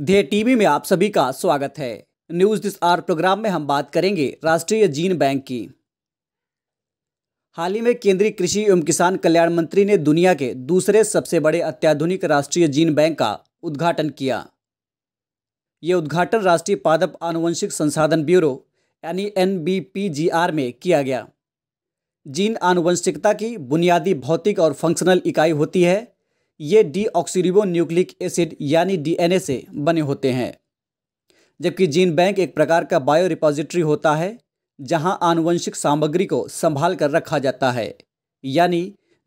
धे टीवी में आप सभी का स्वागत है न्यूज दिस आर प्रोग्राम में हम बात करेंगे राष्ट्रीय जीन बैंक की हाल ही में केंद्रीय कृषि एवं किसान कल्याण मंत्री ने दुनिया के दूसरे सबसे बड़े अत्याधुनिक राष्ट्रीय जीन बैंक का उद्घाटन किया ये उद्घाटन राष्ट्रीय पादप आनुवंशिक संसाधन ब्यूरो यानी एन में किया गया जीन आनुवंशिकता की बुनियादी भौतिक और फंक्शनल इकाई होती है ये डीऑक्सीरिबो न्यूक्लिक एसिड यानी डीएनए से बने होते हैं जबकि जीन बैंक एक प्रकार का बायो रिपोजिट्री होता है जहां आनुवंशिक सामग्री को संभाल कर रखा जाता है यानी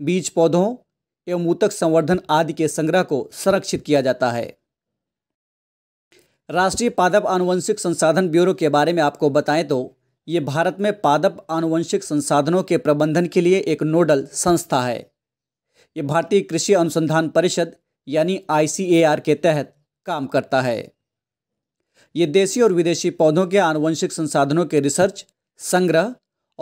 बीज पौधों एवं ऊतक संवर्धन आदि के संग्रह को संरक्षित किया जाता है राष्ट्रीय पादप आनुवंशिक संसाधन ब्यूरो के बारे में आपको बताएं तो ये भारत में पादप आनुवंशिक संसाधनों के प्रबंधन के लिए एक नोडल संस्था है ये भारतीय कृषि अनुसंधान परिषद यानी आई के तहत काम करता है ये देशी और विदेशी पौधों के आनुवंशिक संसाधनों के रिसर्च संग्रह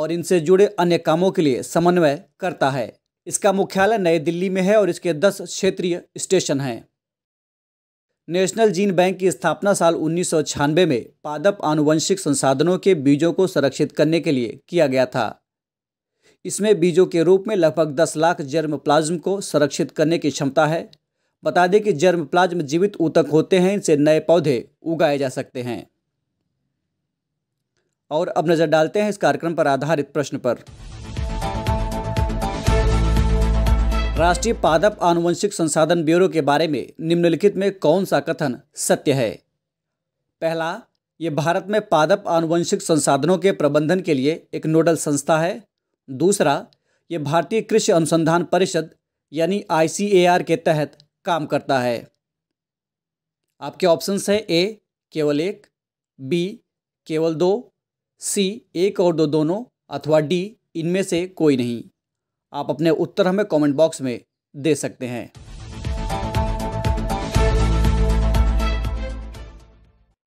और इनसे जुड़े अन्य कामों के लिए समन्वय करता है इसका मुख्यालय नई दिल्ली में है और इसके दस क्षेत्रीय स्टेशन हैं नेशनल जीन बैंक की स्थापना साल उन्नीस में पादप आनुवंशिक संसाधनों के बीजों को संरक्षित करने के लिए किया गया था इसमें बीजों के रूप में लगभग 10 लाख जर्म प्लाज्म को संरक्षित करने की क्षमता है बता दें कि जर्म प्लाज्म जीवित ऊतक होते हैं इनसे नए पौधे उगाए जा सकते हैं और अब नज़र डालते हैं इस कार्यक्रम पर आधारित प्रश्न पर राष्ट्रीय पादप आनुवंशिक संसाधन ब्यूरो के बारे में निम्नलिखित में कौन सा कथन सत्य है पहला ये भारत में पादप आनुवंशिक संसाधनों के प्रबंधन के लिए एक नोडल संस्था है दूसरा ये भारतीय कृषि अनुसंधान परिषद यानी आई के तहत काम करता है आपके ऑप्शंस है ए केवल एक बी केवल दो सी एक और दो दोनों अथवा डी इनमें से कोई नहीं आप अपने उत्तर हमें कमेंट बॉक्स में दे सकते हैं